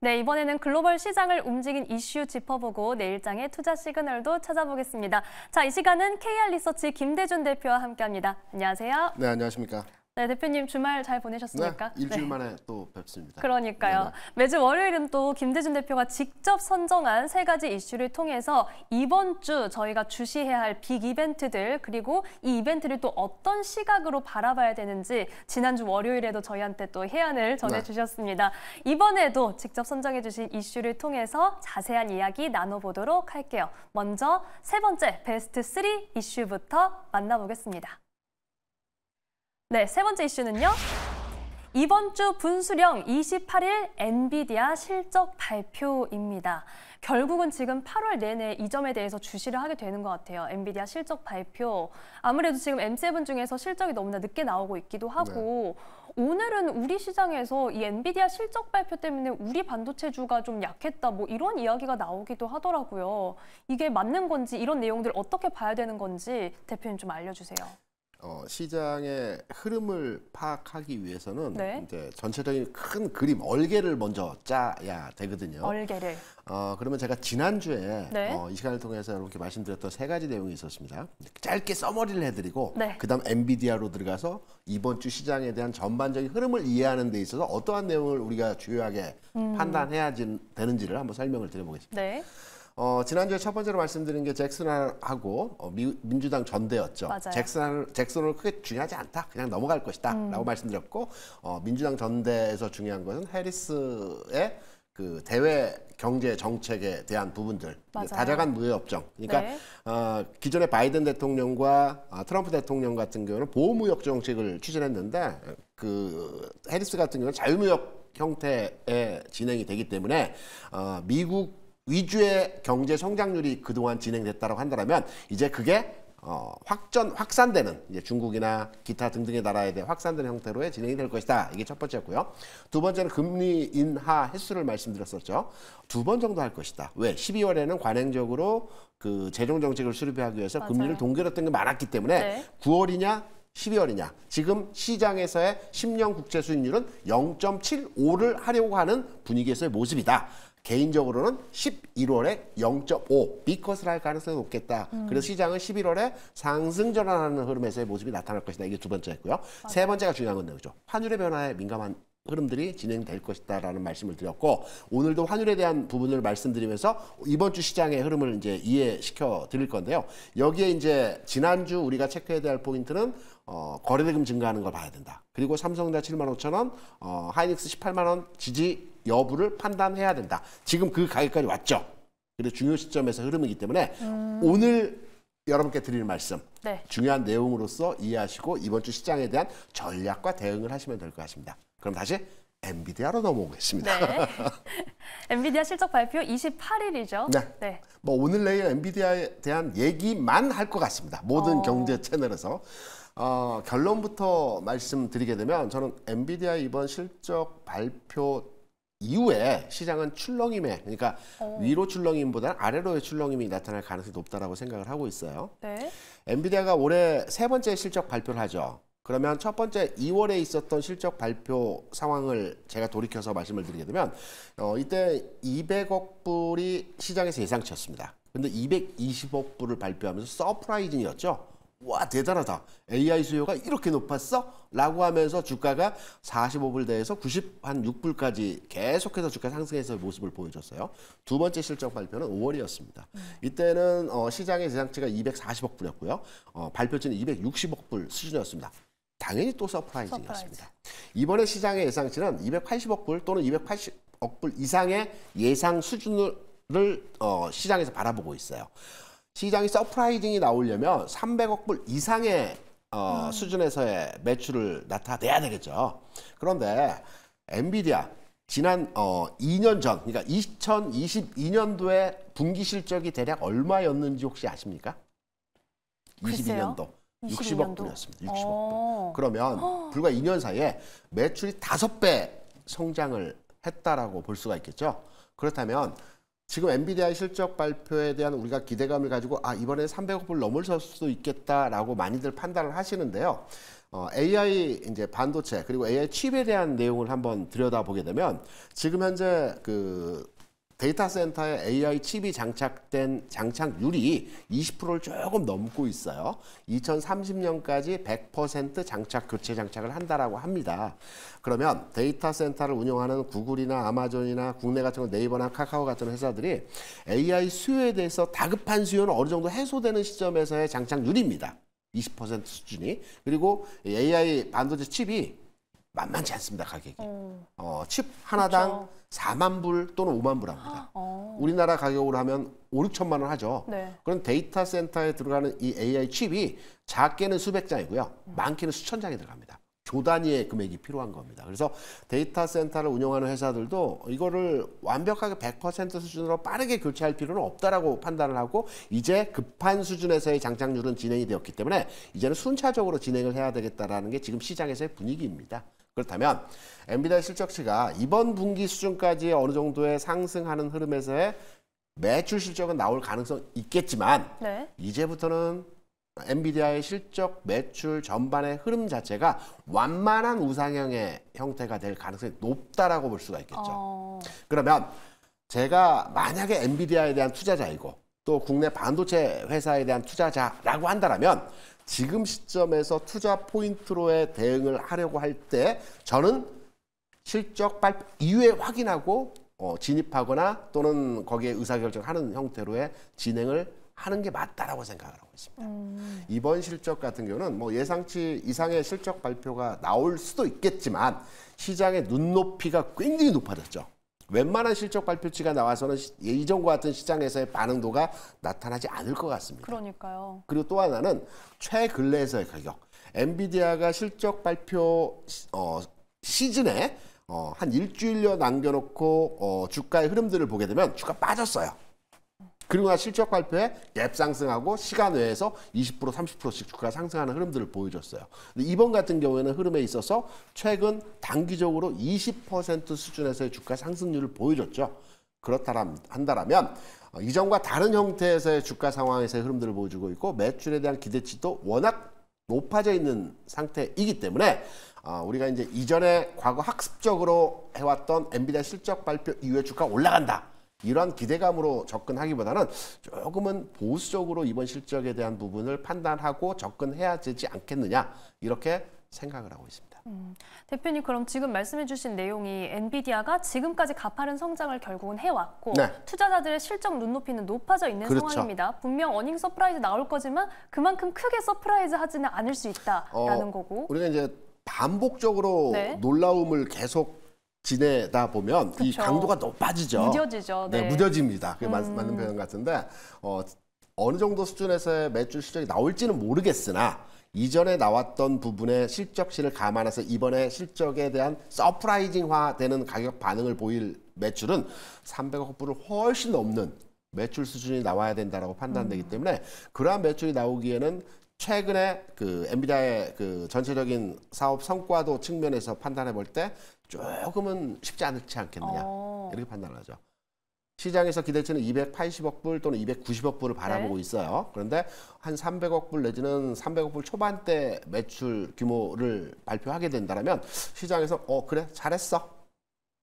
네, 이번에는 글로벌 시장을 움직인 이슈 짚어보고 내일장의 투자 시그널도 찾아보겠습니다. 자, 이 시간은 KR 리서치 김대준 대표와 함께합니다. 안녕하세요. 네, 안녕하십니까. 네, 대표님 주말 잘 보내셨습니까? 네, 일주일 네. 만에 또 뵙습니다. 그러니까요. 네네. 네. 매주 월요일은 또 김대중 대표가 직접 선정한 세 가지 이슈를 통해서 이번 주 저희가 주시해야 할 빅 이벤트들 그리고 이 이벤트를 또 어떤 시각으로 바라봐야 되는지 지난주 월요일에도 저희한테 또 해안을 네. 전해주셨습니다. 네. 이번에도 직접 선정해 주신 이슈를 통해서 자세한 이야기 나눠보도록 할게요. 먼저 세 번째 베스트 3 이슈부터 만나보겠습니다. 네, 세 번째 이슈는요. 이번 주 분수령 28일 엔비디아 실적 발표입니다. 결국은 지금 8월 내내 이 점에 대해서 주시를 하게 되는 것 같아요. 엔비디아 실적 발표. 아무래도 지금 M7 중에서 실적이 너무나 늦게 나오고 있기도 하고 네. 오늘은 우리 시장에서 이 엔비디아 실적 발표 때문에 우리 반도체주가 좀 약했다 뭐 이런 이야기가 나오기도 하더라고요. 이게 맞는 건지 이런 내용들 어떻게 봐야 되는 건지 대표님 좀 알려주세요. 어, 시장의 흐름을 파악하기 위해서는 네. 이제 전체적인 큰 그림 얼개를 먼저 짜야 되거든요. 얼개를. 어, 그러면 제가 지난주에 네. 어, 이 시간을 통해서 여러분께 말씀드렸던 세 가지 내용이 있었습니다. 짧게 써머리를 해드리고 네. 그다음 엔비디아로 들어가서 이번 주 시장에 대한 전반적인 흐름을 이해하는 데 있어서 어떠한 내용을 우리가 주요하게 음. 판단해야 되는지를 한번 설명을 드려보겠습니다. 네. 어, 지난주에 첫 번째로 말씀드린 게 잭슨하고 어, 미, 민주당 전대였죠. 잭슨, 잭슨으 크게 중요하지 않다. 그냥 넘어갈 것이다. 음. 라고 말씀드렸고 어, 민주당 전대에서 중요한 것은 해리스의 그 대외 경제 정책에 대한 부분들 맞아요. 다자간 무역 협정 그러니까 네. 어, 기존의 바이든 대통령과 어, 트럼프 대통령 같은 경우는 보호무역 정책을 추진했는데 그 해리스 같은 경우는 자유무역 형태의 진행이 되기 때문에 어, 미국 위주의 경제 성장률이 그동안 진행됐다고 한다면 이제 그게 어, 확전 확산되는 이제 중국이나 기타 등등의 나라에 대해 확산되는 형태로의 진행이 될 것이다. 이게 첫 번째였고요. 두 번째는 금리 인하 횟수를 말씀드렸었죠. 두 번 정도 할 것이다. 왜? 12월에는 관행적으로 그 재정 정책을 수립하기 위해서 맞아요. 금리를 동결했던 게 많았기 때문에 네. 9월이냐 12월이냐 지금 시장에서의 10년 국채 수익률은 0.75를 하려고 하는 분위기에서의 모습이다. 개인적으로는 11월에 0.5 B컷을 할 가능성이 높겠다. 음. 그래서 시장은 11월에 상승 전환하는 흐름에서의 모습이 나타날 것이다. 이게 두 번째였고요. 맞아세 번째가 중요한 건데그죠 환율의 변화에 민감한 흐름들이 진행될 것이다라는 말씀을 드렸고 오늘도 환율에 대한 부분을 말씀드리면서 이번 주 시장의 흐름을 이제 이해시켜 드릴 건데요. 여기에 이제 지난주 우리가 체크해야 될 포인트는 어, 거래대금 증가하는 걸 봐야 된다. 그리고 삼성전자 7만 5천 원, 어, 하이닉스 18만 원 지지 여부를 판단해야 된다. 지금 그 가격까지 왔죠. 그래 중요 시점에서 흐름이기 때문에 음... 오늘 여러분께 드릴 말씀 네. 중요한 내용으로서 이해하시고 이번 주 시장에 대한 전략과 대응을 하시면 될 것 같습니다. 그럼 다시 엔비디아로 넘어오겠습니다. 네. 엔비디아 실적 발표 28일이죠. 네. 네. 뭐 오늘 내일 엔비디아에 대한 얘기만 할 것 같습니다. 모든 어... 경제 채널에서. 어, 결론부터 말씀드리게 되면 저는 엔비디아 이번 실적 발표 이후에 시장은 출렁임에 그러니까 오. 어. 위로 출렁임보다 아래로의 출렁임이 나타날 가능성이 높다라고 생각을 하고 있어요. 네. 엔비디아가 올해 세 번째 실적 발표를 하죠. 그러면 첫 번째 2월에 있었던 실적 발표 상황을 제가 돌이켜서 말씀을 드리게 되면 어, 이때 200억 불이 시장에서 예상치였습니다. 근데 220억 불을 발표하면서 서프라이징이었죠. 와 대단하다. AI 수요가 이렇게 높았어? 라고 하면서 주가가 45불대에서 90 한 6불까지 계속해서 주가 상승해서 모습을 보여줬어요. 두 번째 실적 발표는 5월이었습니다. 음. 이때는 어, 시장의 재상치가 240억 불이었고요. 어, 발표치는 260억 불 수준이었습니다. 당연히 또서프라이즈이었습니다 서프라이즈. 이번에 시장의 예상치는 280억 불 또는 280억 불 이상의 예상 수준을 어, 시장에서 바라보고 있어요. 시장이 서프라이징이 나오려면 300억 불 이상의 어, 음. 수준에서의 매출을 나타내야 되겠죠. 그런데 엔비디아 지난 어, 2년 전, 그러니까 2022년도에 분기 실적이 대략 얼마였는지 혹시 아십니까? 글쎄요? 22년도. 60억 불이었습니다. 60억 불. 어. 그러면 불과 2년 사이에 매출이 5배 성장을 했다라고 볼 수가 있겠죠. 그렇다면 지금 엔비디아의 실적 발표에 대한 우리가 기대감을 가지고 아 이번에 300억 불 넘을설 수도 있겠다라고 많이들 판단을 하시는데요. 어, AI 이제 반도체 그리고 AI 칩에 대한 내용을 한번 들여다보게 되면 지금 현재 그 데이터 센터에 AI 칩이 장착된 장착률이 20%를 조금 넘고 있어요. 2030년까지 100% 장착 교체 장착을 한다라고 합니다. 그러면 데이터 센터를 운영하는 구글이나 아마존이나 국내 같은 네이버나 카카오 같은 회사들이 AI 수요에 대해서 다급한 수요는 어느 정도 해소되는 시점에서의 장착률입니다. 20% 수준이 그리고 AI 반도체 칩이 만만치 않습니다 가격이. 어, 어 칩 하나당 그렇죠. 4만 불 또는 5만 불 합니다. 어. 우리나라 가격으로 하면 5, 6천만 원 하죠. 네. 그럼 데이터 센터에 들어가는 이 AI 칩이 작게는 수백 장이고요. 음. 많게는 수천 장이 들어갑니다. 조 단위의 금액이 필요한 겁니다. 그래서 데이터 센터를 운영하는 회사들도 이거를 완벽하게 100% 수준으로 빠르게 교체할 필요는 없다라고 판단을 하고 이제 급한 수준에서의 장착률은 진행이 되었기 때문에 이제는 순차적으로 진행을 해야 되겠다라는 게 지금 시장에서의 분위기입니다. 그렇다면 엔비디아 실적치가 이번 분기 수준까지 어느 정도의 상승하는 흐름에서의 매출 실적은 나올 가능성 있겠지만 네. 이제부터는 엔비디아의 실적 매출 전반의 흐름 자체가 완만한 우상향의 형태가 될 가능성이 높다라고 볼 수가 있겠죠. 어... 그러면 제가 만약에 엔비디아에 대한 투자자이고 또 국내 반도체 회사에 대한 투자자라고 한다면 지금 시점에서 투자 포인트로의 대응을 하려고 할 때 저는 실적 발표 이후에 확인하고 어, 진입하거나 또는 거기에 의사결정하는 형태로의 진행을 하는 게 맞다라고 생각을 하고 있습니다. 음. 이번 실적 같은 경우는 뭐 예상치 이상의 실적 발표가 나올 수도 있겠지만 시장의 눈높이가 굉장히 높아졌죠. 웬만한 실적 발표치가 나와서는 예전과 같은 시장에서의 반응도가 나타나지 않을 것 같습니다. 그러니까요. 그리고 또 하나는 최근래에서의 가격. 엔비디아가 실적 발표 어, 시즌에 어, 한 일주일여 남겨놓고 어, 주가의 흐름들을 보게 되면 주가 빠졌어요. 그리고 나 실적 발표에 갭 상승하고 시간 외에서 20% 30%씩 주가 상승하는 흐름들을 보여줬어요. 근데 이번 같은 경우에는 흐름에 있어서 최근 단기적으로 20% 수준에서의 주가 상승률을 보여줬죠. 그렇다면 한다면 이전과 다른 형태에서의 주가 상황에서의 흐름들을 보여주고 있고 매출에 대한 기대치도 워낙 높아져 있는 상태이기 때문에 아, 우리가 이제 이전에 과거 학습적으로 해왔던 엔비디아 실적 발표 이후에 주가 올라간다. 이러한 기대감으로 접근하기보다는 조금은 보수적으로 이번 실적에 대한 부분을 판단하고 접근해야 되지 않겠느냐 이렇게 생각을 하고 있습니다. 음, 대표님 그럼 지금 말씀해 주신 내용이 엔비디아가 지금까지 가파른 성장을 결국은 해왔고 네. 투자자들의 실적 눈높이는 높아져 있는 그렇죠. 상황입니다. 분명 어닝 서프라이즈 나올 거지만 그만큼 크게 서프라이즈 하지는 않을 수 있다라는 어, 거고 우리가 이제 반복적으로 네. 놀라움을 계속 지내다 보면 그쵸. 이 강도가 높아지죠. 무뎌지죠. 네, 네 무뎌집니다. 그게 음. 맞는 표현 같은데 어, 어느 정도 수준에서의 매출 실적이 나올지는 모르겠으나 이전에 나왔던 부분의 실적실을 감안해서 이번에 실적에 대한 서프라이징화되는 가격 반응을 보일 매출은 300억 불을 훨씬 넘는 매출 수준이 나와야 된다라고 판단되기 음. 때문에 그러한 매출이 나오기에는 최근에 그 엔비디아의 그 전체적인 사업 성과도 측면에서 판단해 볼때 조금은 쉽지 않지 않겠느냐 어. 이렇게 판단하죠. 시장에서 기대치는 280억 불 또는 290억 불을 바라보고 네. 있어요. 그런데 한 300억 불 내지는 300억 불 초반대 매출 규모를 발표하게 된다면 시장에서 어 그래 잘했어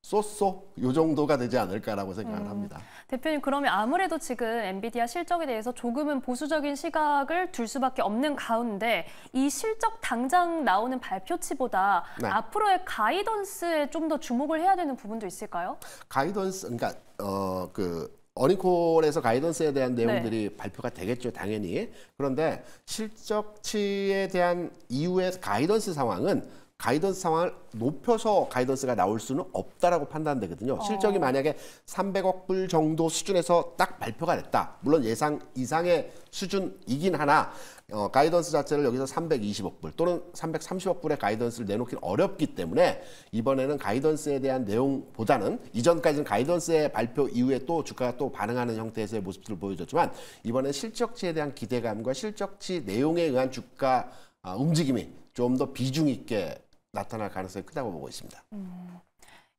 쏘쏘 요 정도가 되지 않을까라고 생각을 음. 합니다. 대표님 그러면 아무래도 지금 엔비디아 실적에 대해서 조금은 보수적인 시각을 둘 수밖에 없는 가운데 이 실적 당장 나오는 발표치보다 네. 앞으로의 가이던스에 좀 더 주목을 해야 되는 부분도 있을까요? 가이던스 그러니까 어 그 어니콜에서 가이던스에 대한 네. 내용들이 네. 발표가 되겠죠, 당연히. 그런데 실적치에 대한 이후의 가이던스 상황은 가이던스 상황을 높여서 가이던스가 나올 수는 없다라고 판단되거든요. 어. 실적이 만약에 300억 불 정도 수준에서 딱 발표가 됐다. 물론 예상 이상의 수준이긴 하나 어, 가이던스 자체를 여기서 320억 불 또는 330억 불의 가이던스를 내놓긴 어렵기 때문에 이번에는 가이던스에 대한 내용보다는 이전까지는 가이던스의 발표 이후에 또 주가가 또 반응하는 형태에서의 모습들을 보여줬지만 이번에 실적치에 대한 기대감과 실적치 내용에 의한 주가 어, 움직임이 좀 더 비중 있게 나타날 가능성이 크다고 보고 있습니다. 음.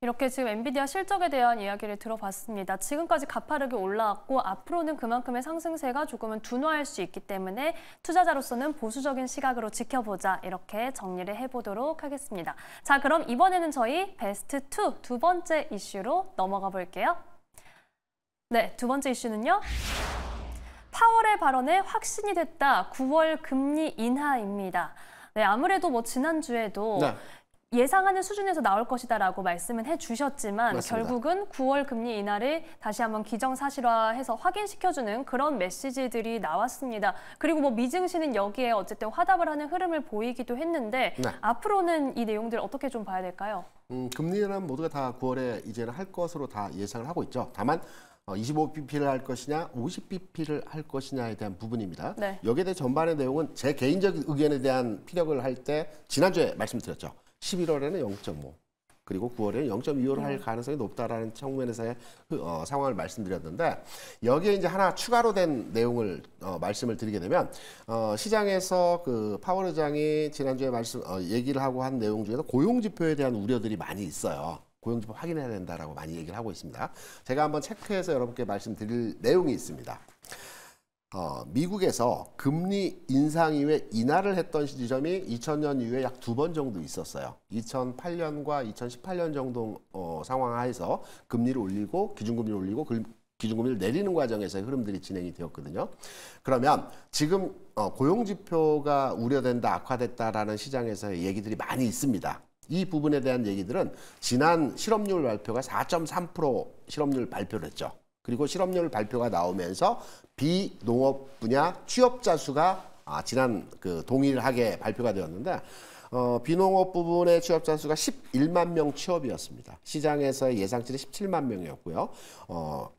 이렇게 지금 엔비디아 실적에 대한 이야기를 들어봤습니다. 지금까지 가파르게 올라왔고 앞으로는 그만큼의 상승세가 조금은 둔화할 수 있기 때문에 투자자로서는 보수적인 시각으로 지켜보자 이렇게 정리를 해보도록 하겠습니다. 자 그럼 이번에는 저희 베스트 2두 번째 이슈로 넘어가 볼게요. 네, 두 번째 이슈는요. 파월의 발언에 확신이 됐다. 9월 금리 인하입니다. 네, 아무래도 뭐 지난주에도 네. 예상하는 수준에서 나올 것이다라고 말씀은 해주셨지만 결국은 9월 금리 인하를 다시 한번 기정사실화해서 확인시켜주는 그런 메시지들이 나왔습니다. 그리고 뭐 미증시는 여기에 어쨌든 화답을 하는 흐름을 보이기도 했는데 네. 앞으로는 이 내용들 어떻게 좀 봐야 될까요? 음, 금리 인하는 모두가 다 9월에 이제는 할 것으로 다 예상을 하고 있죠. 다만 25bp를 어, 할 것이냐 50bp를 할 것이냐에 대한 부분입니다. 네. 여기에 대해 전반의 내용은 제 개인적인 의견에 대한 피력을 할 때 지난주에 말씀드렸죠. 11월에는 0.5 그리고 9월에는 0.25를 음. 할 가능성이 높다라는 청문회에서의 그, 어, 상황을 말씀드렸는데 여기에 이제 하나 추가로 된 내용을 어, 말씀을 드리게 되면 어, 시장에서 그 파월 의장이 지난주에 말씀 어, 얘기를 하고 한 내용 중에서 고용 지표에 대한 우려들이 많이 있어요. 고용지표 확인해야 된다라고 많이 얘기를 하고 있습니다. 제가 한번 체크해서 여러분께 말씀드릴 내용이 있습니다. 어, 미국에서 금리 인상 이후에 인하를 했던 지점이 2000년 이후에 약 두 번 정도 있었어요. 2008년과 2018년 정도 어, 상황 하에서 금리를 올리고 기준금리를 올리고 그, 기준금리를 내리는 과정에서의 흐름들이 진행이 되었거든요. 그러면 지금 어, 고용지표가 우려된다, 악화됐다라는 시장에서의 얘기들이 많이 있습니다. 이 부분에 대한 얘기들은 지난 실업률 발표가 4.3% 실업률 발표를 했죠. 그리고 실업률 발표가 나오면서 비농업 분야 취업자 수가 아, 지난 그 동일하게 발표가 되었는데 어, 비농업 부분의 취업자 수가 11만 명 취업이었습니다. 시장에서의 예상치는 17만 명이었고요. 어,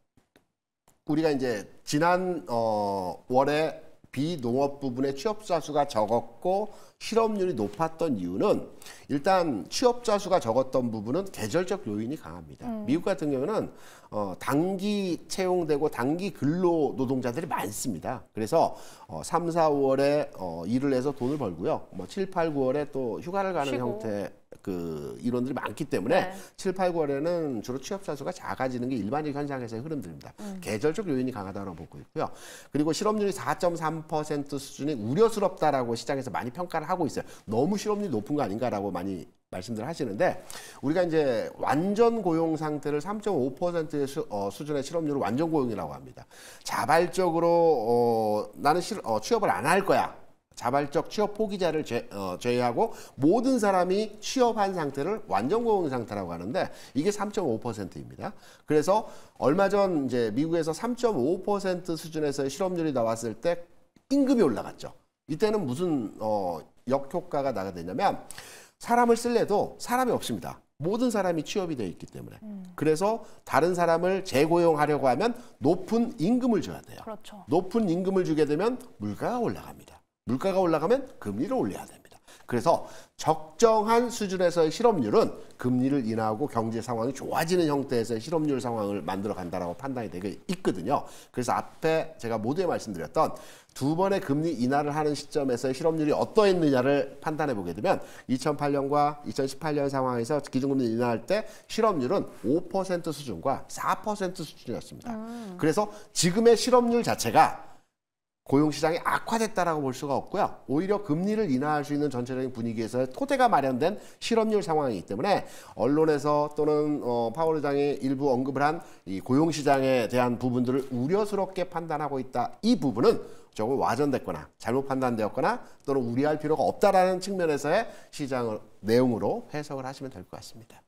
우리가 이제 지난 어, 월에 비농업 부분의 취업자 수가 적었고 실업률이 높았던 이유는 일단 취업자 수가 적었던 부분은 계절적 요인이 강합니다. 음. 미국 같은 경우는 어, 단기 채용되고 단기 근로 노동자들이 많습니다. 그래서 어, 3, 4월에 어, 일을 해서 돈을 벌고요. 뭐 7, 8, 9월에 또 휴가를 가는 쉬고. 형태 그 인원들이 많기 때문에 네. 7, 8, 9월에는 주로 취업자 수가 작아지는 게 일반적 현상에서의 흐름들입니다. 음. 계절적 요인이 강하다고 보고 있고요. 그리고 실업률이 4.3% 수준이 우려스럽다라고 시장에서 많이 평가를 하고 있어요. 너무 실업률이 높은 거 아닌가라고 많이 말씀들 하시는데 우리가 이제 완전 고용 상태를 3.5%의 수, 어, 수준의 실업률을 완전 고용이라고 합니다. 자발적으로 어, 나는 실, 어, 취업을 안 할 거야. 자발적 취업 포기자를 제, 어, 제외하고 모든 사람이 취업한 상태를 완전 고용 상태라고 하는데 이게 3.5%입니다. 그래서 얼마 전 이제 미국에서 3.5% 수준에서의 실업률이 나왔을 때 임금이 올라갔죠. 이때는 무슨 어, 역효과가 나가되냐면 사람을 쓸래도 사람이 없습니다. 모든 사람이 취업이 되어 있기 때문에 음. 그래서 다른 사람을 재고용하려고 하면 높은 임금을 줘야 돼요. 그렇죠. 높은 임금을 주게 되면 물가가 올라갑니다. 물가가 올라가면 금리를 올려야 됩니다. 그래서 적정한 수준에서의 실업률은 금리를 인하하고 경제 상황이 좋아지는 형태에서의 실업률 상황을 만들어 간다라고 판단이 되게 있거든요. 그래서 앞에 제가 모두에 말씀드렸던 두 번의 금리 인하를 하는 시점에서의 실업률이 어떠했느냐를 판단해 보게 되면 2008년과 2018년 상황에서 기준금리 인하할 때 실업률은 5% 수준과 4% 수준이었습니다. 음. 그래서 지금의 실업률 자체가 고용 시장이 악화됐다라고 볼 수가 없고요. 오히려 금리를 인하할 수 있는 전체적인 분위기에서 토대가 마련된 실업률 상황이기 때문에 언론에서 또는 어, 파월 의장이 일부 언급을 한 이 고용 시장에 대한 부분들을 우려스럽게 판단하고 있다. 이 부분은 조금 와전됐거나 잘못 판단되었거나 또는 우려할 필요가 없다라는 측면에서의 시장을 내용으로 해석을 하시면 될 것 같습니다.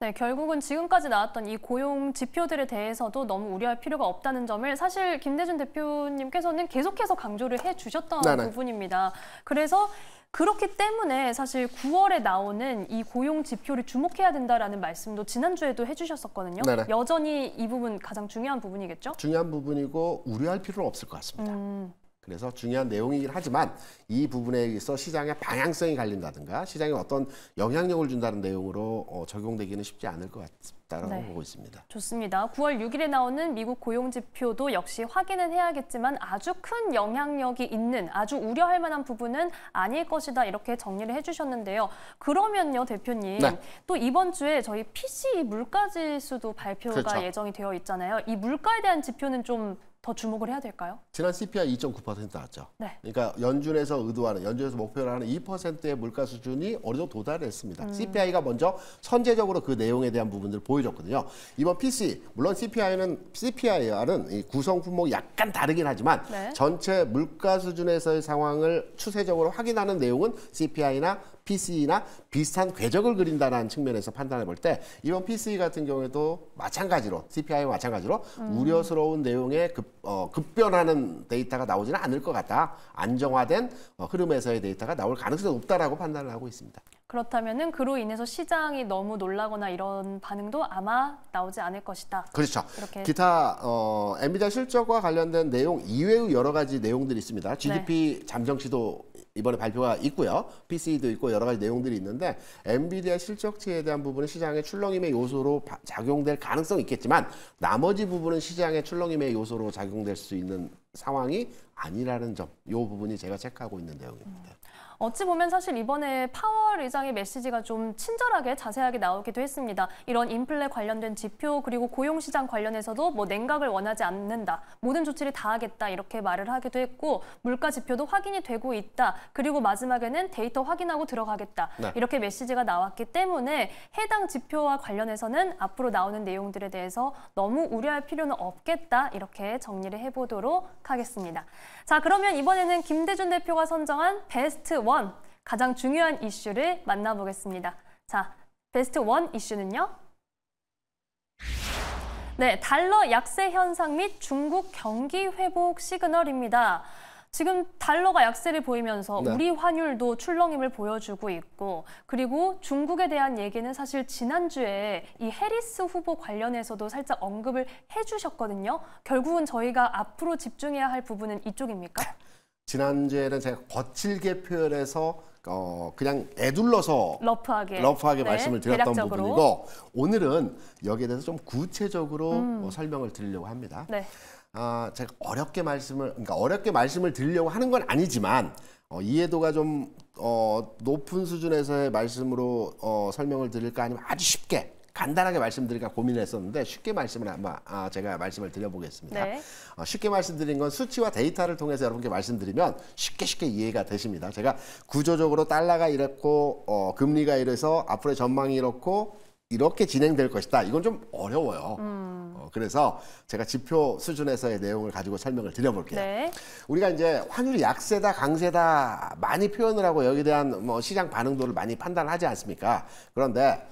네, 결국은 지금까지 나왔던 이 고용 지표들에 대해서도 너무 우려할 필요가 없다는 점을 사실 김대중 대표님께서는 계속해서 강조를 해주셨던 네네. 부분입니다. 그래서 그렇기 때문에 사실 9월에 나오는 이 고용 지표를 주목해야 된다라는 말씀도 지난주에도 해주셨었거든요. 네네. 여전히 이 부분 가장 중요한 부분이겠죠? 중요한 부분이고 우려할 필요는 없을 것 같습니다. 음. 그래서 중요한 내용이긴 하지만 이 부분에 의해서 시장의 방향성이 갈린다든가 시장에 어떤 영향력을 준다는 내용으로 어, 적용되기는 쉽지 않을 것 같다고 네. 보고 있습니다. 좋습니다. 9월 6일에 나오는 미국 고용지표도 역시 확인은 해야겠지만 아주 큰 영향력이 있는 아주 우려할 만한 부분은 아닐 것이다 이렇게 정리를 해주셨는데요. 그러면요 대표님 네. 또 이번 주에 저희 p c 물가지수도 발표가 그렇죠. 예정이 되어 있잖아요. 이 물가에 대한 지표는 좀더 주목을 해야 될까요? 지난 CPI 2.9% 나왔죠. 네. 그러니까 연준에서 의도하는, 연준에서 목표로 하는 2%의 물가 수준이 어느 정도 도달했습니다. 음. CPI가 먼저 선제적으로 그 내용에 대한 부분들을 보여줬거든요. 이번 PC, 물론 CPI는, CPI와는 구성 품목이 약간 다르긴 하지만 네. 전체 물가 수준에서의 상황을 추세적으로 확인하는 내용은 CPI나 PC나 비슷한 궤적을 그린다는 측면에서 판단해 볼 때 이번 PCE 같은 경우에도 마찬가지로 CPI와 마찬가지로 음. 우려스러운 내용의 급, 어, 급변하는 데이터가 나오지는 않을 것 같다. 안정화된 어, 흐름에서의 데이터가 나올 가능성이 높다라고 판단을 하고 있습니다. 그렇다면은 그로 인해서 시장이 너무 놀라거나 이런 반응도 아마 나오지 않을 것이다. 그렇죠. 이렇게 기타 어, 엔비디아 실적과 관련된 내용 이외의 여러 가지 내용들이 있습니다. GDP 네. 잠정치도 이번에 발표가 있고요. p c 도 있고 여러 가지 내용들이 있는데 엔비디아 실적치에 대한 부분은 시장의 출렁임의 요소로 작용될 가능성이 있겠지만 나머지 부분은 시장의 출렁임의 요소로 작용될 수 있는 상황이 아니라는 점, 이 부분이 제가 체크하고 있는 내용입니다. 음. 어찌 보면 사실 이번에 파월 의장의 메시지가 좀 친절하게 자세하게 나오기도 했습니다. 이런 인플레 관련된 지표 그리고 고용시장 관련해서도 뭐 냉각을 원하지 않는다. 모든 조치를 다하겠다 이렇게 말을 하기도 했고 물가 지표도 확인이 되고 있다. 그리고 마지막에는 데이터 확인하고 들어가겠다. 네. 이렇게 메시지가 나왔기 때문에 해당 지표와 관련해서는 앞으로 나오는 내용들에 대해서 너무 우려할 필요는 없겠다. 이렇게 정리를 해보도록 하겠습니다. 자 그러면 이번에는 김대준 대표가 선정한 베스트 1 가장 중요한 이슈를 만나보겠습니다. 자, 베스트 1 이슈는요. 네, 달러 약세 현상 및 중국 경기 회복 시그널입니다. 지금 달러가 약세를 보이면서 네. 우리 환율도 출렁임을 보여주고 있고 그리고 중국에 대한 얘기는 사실 지난주에 이 해리스 후보 관련해서도 살짝 언급을 해주셨거든요. 결국은 저희가 앞으로 집중해야 할 부분은 이쪽입니까? 지난주에는 제가 거칠게 표현해서 어 그냥 애둘러서 러프하게, 러프하게 네, 말씀을 드렸던 대략적으로. 부분이고 오늘은 여기에 대해서 좀 구체적으로 음. 뭐 설명을 드리려고 합니다. 네. 아 제가 어렵게 말씀을 그러니까 어렵게 말씀을 드리려고 하는 건 아니지만 어, 이해도가 좀 어, 높은 수준에서의 말씀으로 어, 설명을 드릴까 아니면 아주 쉽게 간단하게 말씀드릴까 고민을 했었는데 쉽게 말씀을 아마 아, 제가 말씀을 드려보겠습니다. 네. 어, 쉽게 말씀드린 건 수치와 데이터를 통해서 여러분께 말씀드리면 쉽게 쉽게 이해가 되십니다. 제가 구조적으로 달러가 이렇고 어, 금리가 이래서 앞으로의 전망이 이렇고 이렇게 진행될 것이다. 이건 좀 어려워요. 음. 어, 그래서 제가 지표 수준에서의 내용을 가지고 설명을 드려볼게요. 네. 우리가 이제 환율이 약세다, 강세다 많이 표현을 하고 여기에 대한 뭐 시장 반응도를 많이 판단하지 않습니까? 그런데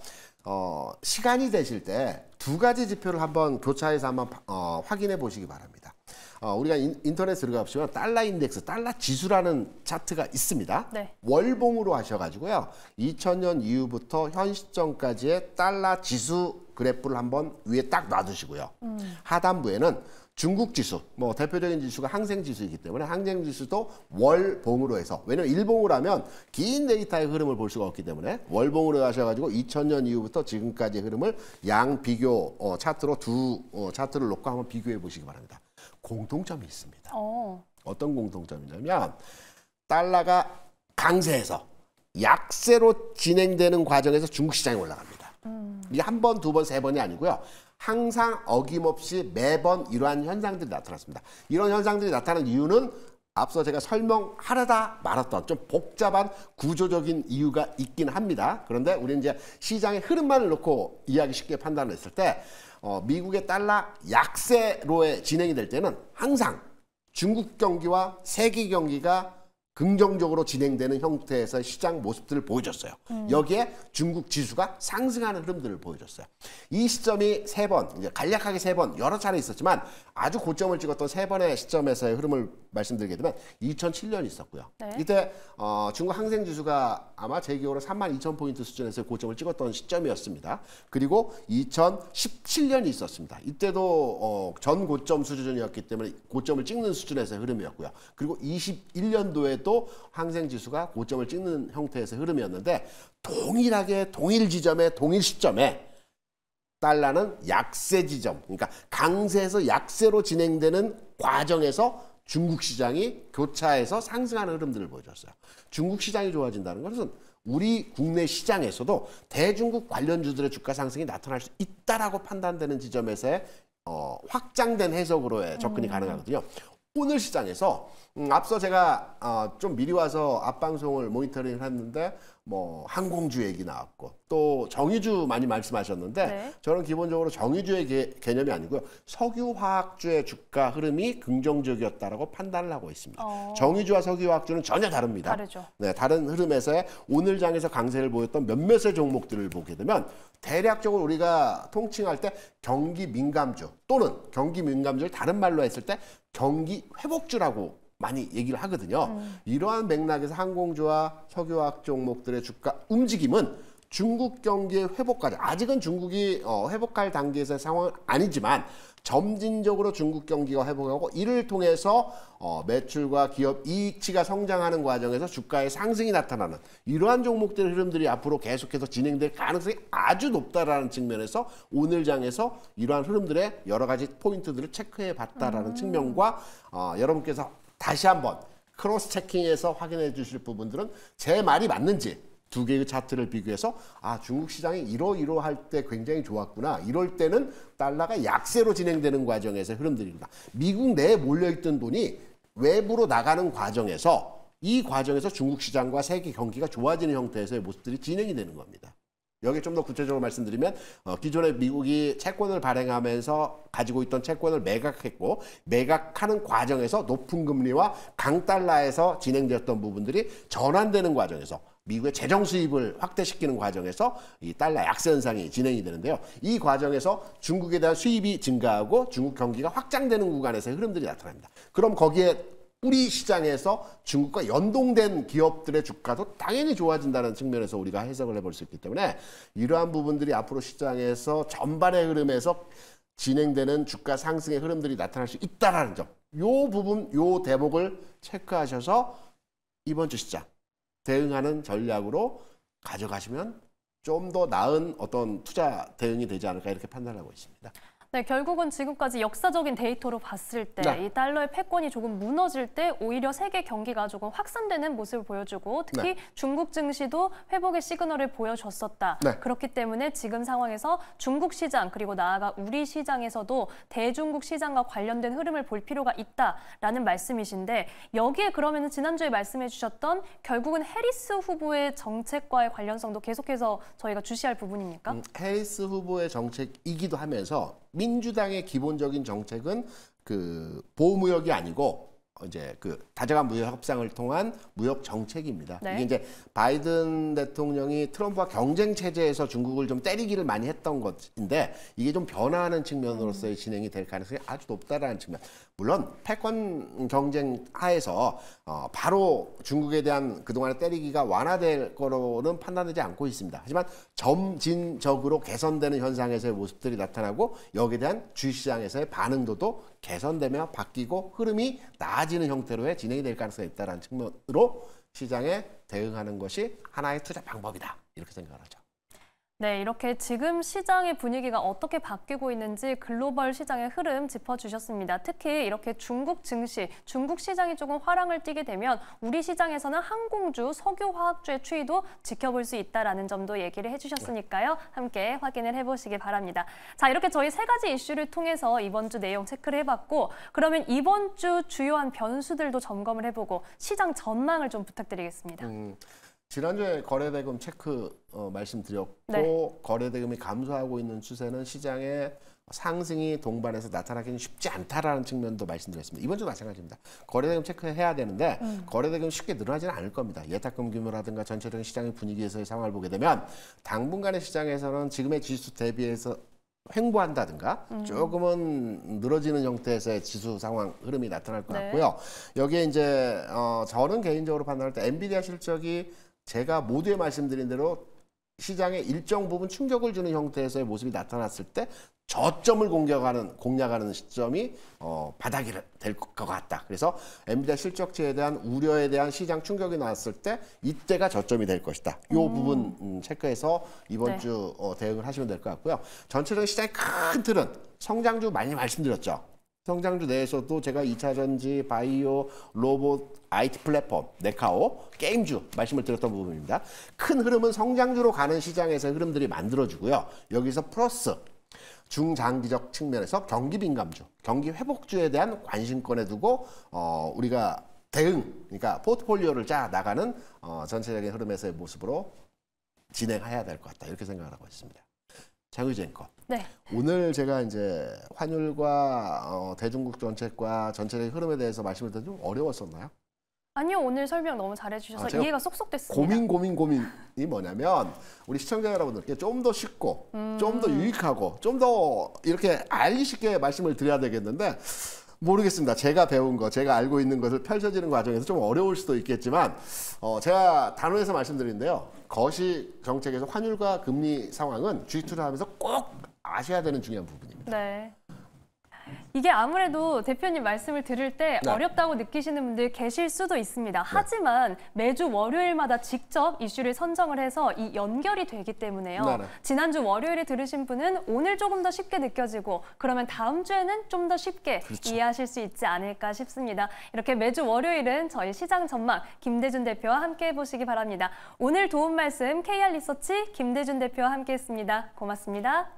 어, 시간이 되실 때 두 가지 지표를 한번 교차해서 그 한번 어, 확인해 보시기 바랍니다. 어, 우리가 인, 터넷 들어가보시면 달러 인덱스, 달러 지수라는 차트가 있습니다. 네. 월봉으로 하셔가지고요. 2000년 이후부터 현 시점까지의 달러 지수 그래프를 한번 위에 딱 놔두시고요. 음. 하단부에는 중국 지수, 뭐 대표적인 지수가 항생 지수이기 때문에 항생 지수도 월봉으로 해서 왜냐면 일봉으로 하면 긴 데이터의 흐름을 볼 수가 없기 때문에 월봉으로 하셔가지고 2000년 이후부터 지금까지의 흐름을 양 비교 어, 차트로 두 어, 차트를 놓고 한번 비교해 보시기 바랍니다. 공통점이 있습니다. 오. 어. 어떤 공통점이냐면 달러가 강세에서 약세로 진행되는 과정에서 중국 시장에 올라갑니다. 음. 이게 한 번, 두 번, 세 번이 아니고요. 항상 어김없이 매번 이러한 현상들이 나타났습니다. 이런 현상들이 나타난 이유는 앞서 제가 설명하려다 말았던 좀 복잡한 구조적인 이유가 있긴 합니다. 그런데 우리는 이제 시장의 흐름만을 놓고 이야기 쉽게 판단을 했을 때 어, 미국의 달러 약세로의 진행이 될 때는 항상 중국 경기와 세계 경기가 긍정적으로 진행되는 형태에서 시장 모습들을 보여줬어요. 음. 여기에 중국 지수가 상승하는 흐름들을 보여줬어요. 이 시점이 세 번, 이제 간략하게 세 번, 여러 차례 있었지만 아주 고점을 찍었던 세 번의 시점에서의 흐름을 말씀드리게 되면 2007년 있었고요. 네. 이때 어, 중국 항생 지수가 아마 제 기억으로 3만 2천 포인트 수준에서 고점을 찍었던 시점이었습니다. 그리고 2017년이 있었습니다. 이때도 어, 전 고점 수준이었기 때문에 고점을 찍는 수준에서의 흐름이었고요. 그리고 21년도에 또 항생 지수가 고점을 찍는 형태에서 흐름이었는데 동일하게 동일 지점에 동일 시점에 달러는 약세 지점, 그러니까 강세에서 약세로 진행되는 과정에서 중국 시장이 교차해서 상승하는 흐름들을 보여줬어요. 중국 시장이 좋아진다는 것은 우리 국내 시장에서도 대중국 관련주들의 주가 상승이 나타날 수 있다라고 판단되는 지점에서의 어, 확장된 해석으로의 접근이 음. 가능하거든요. 오늘 시장에서 음, 앞서 제가 어, 좀 미리 와서 앞 방송을 모니터링을 했는데 뭐 항공주 얘기 나왔고 또 정유주 많이 말씀하셨는데 네. 저는 기본적으로 정유주의 개, 개념이 아니고요 석유화학주의 주가 흐름이 긍정적이었다라고 판단을 하고 있습니다. 어... 정유주와 석유화학주는 전혀 다릅니다. 다르죠. 네, 다른 흐름에서의 오늘 장에서 강세를 보였던 몇몇의 종목들을 보게 되면 대략적으로 우리가 통칭할 때 경기 민감주 또는 경기 민감주를 다른 말로 했을 때 경기 회복주라고 많이 얘기를 하거든요. 음. 이러한 맥락에서 항공주와 석유화학 종목들의 주가 움직임은 중국 경기의 회복까지 아직은 중국이 어, 회복할 단계에서의 상황은 아니지만 점진적으로 중국 경기가 회복하고 이를 통해서 어, 매출과 기업 이익치가 성장하는 과정에서 주가의 상승이 나타나는 이러한 종목들의 흐름들이 앞으로 계속해서 진행될 가능성이 아주 높다라는 측면에서 오늘 장에서 이러한 흐름들의 여러 가지 포인트들을 체크해 봤다라는 음. 측면과 어, 여러분께서 다시 한번 크로스 체킹해서 확인해 주실 부분들은 제 말이 맞는지 두 개의 차트를 비교해서 아 중국 시장이 이러이러할 때 굉장히 좋았구나 이럴 때는 달러가 약세로 진행되는 과정에서 흐름들입니다 미국 내에 몰려있던 돈이 외부로 나가는 과정에서 이 과정에서 중국 시장과 세계 경기가 좋아지는 형태에서의 모습들이 진행이 되는 겁니다 여기 좀 더 구체적으로 말씀드리면 어, 기존에 미국이 채권을 발행하면서 가지고 있던 채권을 매각했고 매각하는 과정에서 높은 금리와 강달러에서 진행되었던 부분들이 전환되는 과정에서 미국의 재정 수입을 확대시키는 과정에서 이 달러 약세 현상이 진행이 되는데요. 이 과정에서 중국에 대한 수입이 증가하고 중국 경기가 확장되는 구간에서의 흐름들이 나타납니다. 그럼 거기에 우리 시장에서 중국과 연동된 기업들의 주가도 당연히 좋아진다는 측면에서 우리가 해석을 해볼 수 있기 때문에 이러한 부분들이 앞으로 시장에서 전반의 흐름에서 진행되는 주가 상승의 흐름들이 나타날 수 있다라는 점. 요 부분, 요 대목을 체크하셔서 이번 주 시장 대응하는 전략으로 가져가시면 좀 더 나은 어떤 투자 대응이 되지 않을까 이렇게 판단하고 있습니다. 네, 결국은 지금까지 역사적인 데이터로 봤을 때이 네. 달러의 패권이 조금 무너질 때 오히려 세계 경기가 조금 확산되는 모습을 보여주고 특히 네. 중국 증시도 회복의 시그널을 보여줬었다. 네. 그렇기 때문에 지금 상황에서 중국 시장 그리고 나아가 우리 시장에서도 대중국 시장과 관련된 흐름을 볼 필요가 있다라는 말씀이신데 여기에 그러면 지난주에 말씀해 주셨던 결국은 해리스 후보의 정책과의 관련성도 계속해서 저희가 주시할 부분입니까? 음, 해리스 후보의 정책이기도 하면서 민주당의 기본적인 정책은 그 보호무역이 아니고 이제 그 다자간 무역 협상을 통한 무역 정책입니다. 네. 이게 이제 바이든 대통령이 트럼프와 경쟁 체제에서 중국을 좀 때리기를 많이 했던 것인데 이게 좀 변화하는 측면으로서의 음. 진행이 될 가능성이 아주 높다라는 측면. 물론 패권 경쟁 하에서 어 바로 중국에 대한 그동안의 때리기가 완화될 거로는 판단되지 않고 있습니다. 하지만 점진적으로 개선되는 현상에서의 모습들이 나타나고 여기에 대한 주식시장에서의 반응도도 개선되며 바뀌고 흐름이 나아지는 형태로 진행이 될 가능성이 있다는 측면으로 시장에 대응하는 것이 하나의 투자 방법이다. 이렇게 생각을 하죠. 네, 이렇게 지금 시장의 분위기가 어떻게 바뀌고 있는지 글로벌 시장의 흐름 짚어주셨습니다. 특히 이렇게 중국 증시, 중국 시장이 조금 화랑을 띠게 되면 우리 시장에서는 항공주, 석유화학주의 추이도 지켜볼 수 있다라는 점도 얘기를 해주셨으니까요. 함께 확인을 해보시기 바랍니다. 자, 이렇게 저희 세 가지 이슈를 통해서 이번 주 내용 체크를 해봤고 그러면 이번 주 주요한 변수들도 점검을 해보고 시장 전망을 좀 부탁드리겠습니다. 음. 지난주에 거래대금 체크 어, 말씀드렸고 네. 거래대금이 감소하고 있는 추세는 시장의 상승이 동반해서 나타나기는 쉽지 않다라는 측면도 말씀드렸습니다. 이번 주 마찬가지입니다. 거래대금 체크해야 되는데 음. 거래대금 쉽게 늘어나지는 않을 겁니다. 예탁금 규모라든가 전체적인 시장의 분위기에서의 상황을 보게 되면 당분간의 시장에서는 지금의 지수 대비해서 횡보한다든가 음. 조금은 늘어지는 형태에서의 지수 상황 흐름이 나타날 것 네. 같고요. 네. 여기에 이제 어 저는 개인적으로 판단할 때 엔비디아 실적이 제가 모두에 말씀드린 대로 시장에 일정 부분 충격을 주는 형태에서의 모습이 나타났을 때 저점을 공격하는 공략하는 시점이 어, 바닥이 될 것 같다. 그래서 엔비디아 실적치에 대한 우려에 대한 시장 충격이 나왔을 때 이때가 저점이 될 것이다. 이 음. 부분 음, 체크해서 이번 네. 주 어, 대응을 하시면 될 것 같고요. 전체적인 시장의 큰 틀은 성장주 많이 말씀드렸죠. 성장주 내에서도 제가 2차전지, 바이오, 로봇, IT 플랫폼, 네카오, 게임주 말씀을 드렸던 부분입니다. 큰 흐름은 성장주로 가는 시장에서 흐름들이 만들어지고요. 여기서 플러스 중장기적 측면에서 경기 민감주, 경기 회복주에 대한 관심권에 두고 어, 우리가 대응, 그러니까 포트폴리오를 짜 나가는 어, 전체적인 흐름에서의 모습으로 진행해야 될 것 같다. 이렇게 생각을 하고 있습니다. 장유진 앵 네. 오늘 제가 이제 환율과 어, 대중국 정책과 전체적 흐름에 대해서 말씀을 드리는좀 어려웠었나요? 아니요 오늘 설명 너무 잘해주셔서 아, 이해가 쏙쏙 됐습니다. 고민 고민 고민이 뭐냐면 우리 시청자 여러분들께 좀 더 쉽고 음... 좀더 유익하고 좀 더 이렇게 알기 쉽게 말씀을 드려야 되겠는데 모르겠습니다. 제가 배운 거, 제가 알고 있는 것을 펼쳐지는 과정에서 좀 어려울 수도 있겠지만, 어, 제가 단호해서 말씀드린는데요 거시 정책에서 환율과 금리 상황은 G2를 하면서 꼭 아셔야 되는 중요한 부분입니다. 네. 이게 아무래도 대표님 말씀을 들을 때 네. 어렵다고 느끼시는 분들 계실 수도 있습니다. 네. 하지만 매주 월요일마다 직접 이슈를 선정을 해서 이 연결이 되기 때문에요. 네, 네. 지난주 월요일에 들으신 분은 오늘 조금 더 쉽게 느껴지고 그러면 다음 주에는 좀 더 쉽게 그렇죠. 이해하실 수 있지 않을까 싶습니다. 이렇게 매주 월요일은 저희 시장 전망 김대준 대표와 함께 해보시기 바랍니다. 오늘 도움 말씀 KR 리서치 김대준 대표와 함께했습니다. 고맙습니다.